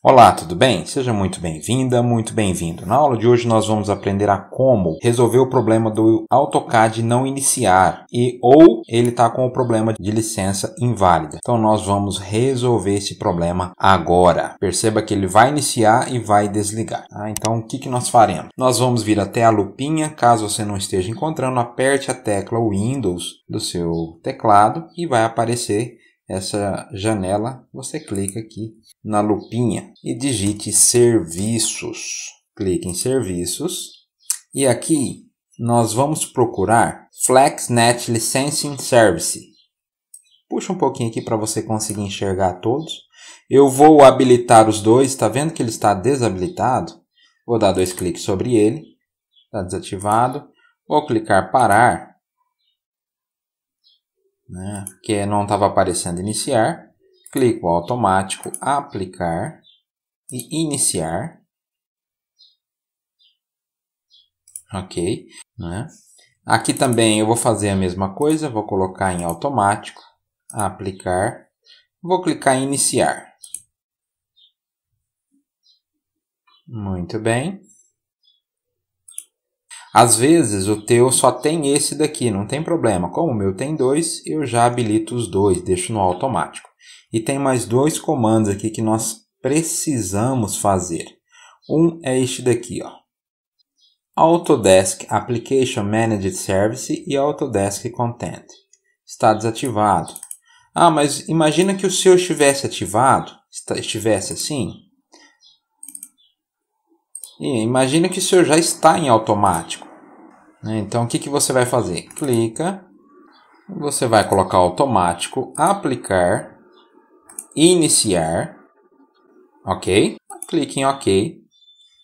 Olá, tudo bem? Seja muito bem-vinda, muito bem-vindo. Na aula de hoje nós vamos aprender a como resolver o problema do AutoCAD não iniciar e ou ele está com o problema de licença inválida. Então nós vamos resolver esse problema agora. Perceba que ele vai iniciar e vai desligar. Ah, Então o que, que nós faremos? Nós vamos vir até a lupinha, caso você não esteja encontrando, aperte a tecla Windows do seu teclado e vai aparecer essa janela, você clica aqui na lupinha e digite serviços. Clique em serviços e aqui nós vamos procurar FlexNet Licensing Service. Puxa um pouquinho aqui para você conseguir enxergar todos. Eu vou habilitar os dois, está vendo que ele está desabilitado? Vou dar dois cliques sobre ele, está desativado. Vou clicar parar né, que é, não estava aparecendo iniciar, clico automático, aplicar e iniciar. Ok, né? Aqui também eu vou fazer a mesma coisa, vou colocar em automático, aplicar, vou clicar em iniciar. Muito bem. Às vezes o teu só tem esse daqui, não tem problema. Como o meu tem dois, eu já habilito os dois, deixo no automático. E tem mais dois comandos aqui que nós precisamos fazer. Um é este daqui, ó. Autodesk Application Managed Service e Autodesk Content. Está desativado. Ah, mas imagina que o seu estivesse ativado, estivesse assim. E imagina que o seu já está em automático. Né? Então, o que, que você vai fazer? Clica, você vai colocar automático, aplicar, iniciar, ok? Clique em OK.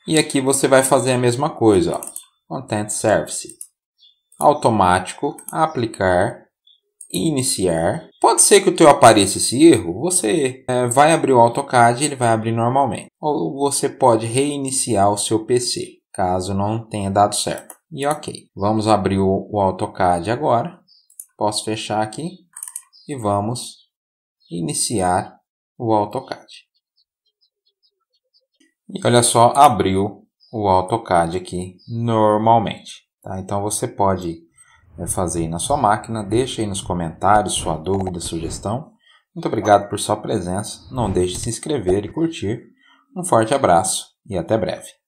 E aqui você vai fazer a mesma coisa, ó. Content Service. Automático, aplicar, iniciar. Pode ser que o teu apareça esse erro, você é, vai abrir o AutoCAD e ele vai abrir normalmente. Ou você pode reiniciar o seu PC, caso não tenha dado certo e OK. Vamos abrir o, AutoCAD agora. Posso fechar aqui e vamos iniciar o AutoCAD. E olha só, abriu o AutoCAD aqui normalmente. Tá? Então você pode eh, fazer aí na sua máquina, deixa aí nos comentários sua dúvida, sugestão. Muito obrigado por sua presença, não deixe de se inscrever e curtir. Um forte abraço e até breve.